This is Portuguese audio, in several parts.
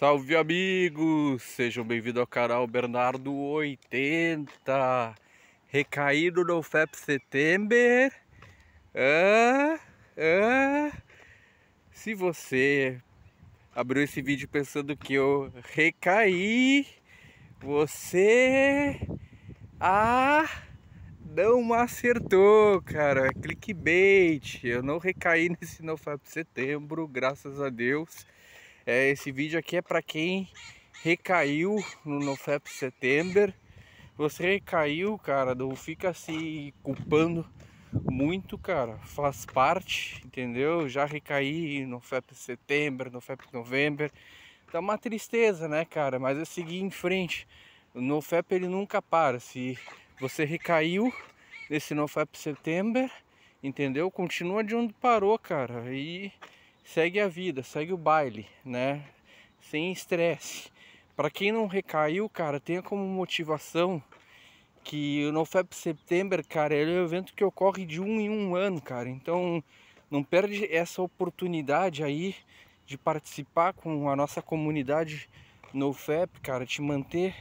Salve amigos, sejam bem-vindos ao canal Bernardo 80 Recaído no FEP Setembro ah, ah. Se você abriu esse vídeo pensando que eu recaí Você ah, não acertou, cara, é clickbait Eu não recaí nesse NoFap Setembro, graças a Deus é, esse vídeo aqui é para quem recaiu no NoFap Setembro. Você recaiu, cara, não fica se culpando muito, cara. Faz parte, entendeu? Já recaí no FEP Setembro, no FEP Novembro. Tá uma tristeza, né, cara? Mas é seguir em frente. O NoFap ele nunca para. Se você recaiu nesse NoFap Setembro, entendeu? Continua de onde parou, cara. E segue a vida, segue o baile, né? Sem estresse. Para quem não recaiu, cara, tenha como motivação que o NoFap September, cara, ele é um evento que ocorre de um em um ano, cara. Então, não perde essa oportunidade aí de participar com a nossa comunidade NoFap, cara, te manter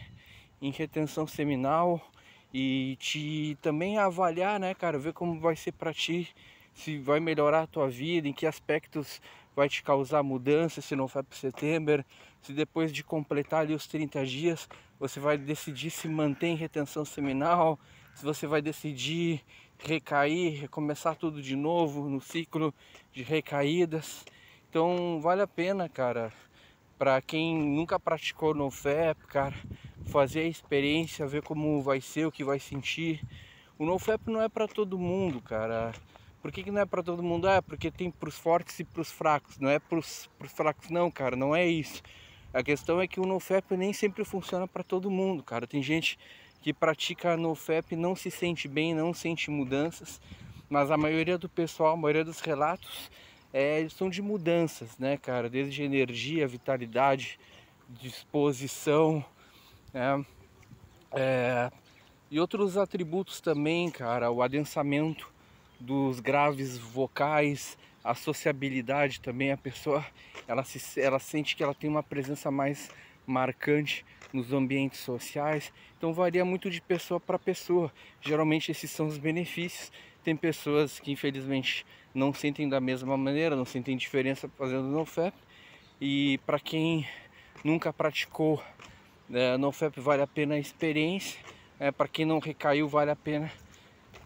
em retenção seminal e te também avaliar, né, cara, ver como vai ser para ti se vai melhorar a tua vida, em que aspectos vai te causar mudança se não for para setembro, se depois de completar ali os 30 dias você vai decidir se manter em retenção seminal, se você vai decidir recair, recomeçar tudo de novo no ciclo de recaídas. Então vale a pena, cara, para quem nunca praticou no FEP, cara, fazer a experiência, ver como vai ser, o que vai sentir. O NoFap não é para todo mundo, cara. Por que, que não é para todo mundo? Ah, porque tem para os fortes e para os fracos. Não é para os fracos, não, cara, não é isso. A questão é que o NoFap nem sempre funciona para todo mundo, cara. Tem gente que pratica NoFap não se sente bem, não sente mudanças, mas a maioria do pessoal, a maioria dos relatos é, são de mudanças, né, cara? Desde energia, vitalidade, disposição, né? É, e outros atributos também, cara, o adensamento dos graves vocais, a sociabilidade também, a pessoa ela, se, ela sente que ela tem uma presença mais marcante nos ambientes sociais. Então varia muito de pessoa para pessoa. Geralmente esses são os benefícios. Tem pessoas que infelizmente não sentem da mesma maneira, não sentem diferença fazendo NoFap. E para quem nunca praticou é, né, NoFap vale a pena a experiência. É, para quem não recaiu vale a pena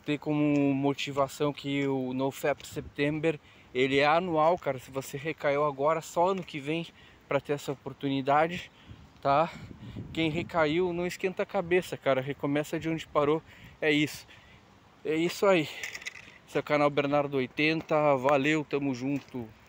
ter como motivação que o NoFap September ele é anual, cara. Se você recaiu agora, só ano que vem para ter essa oportunidade, tá? Quem recaiu, não esquenta a cabeça, cara. Recomeça de onde parou. É isso. É isso aí. Esse é o canal Bernardo 80. Valeu, tamo junto.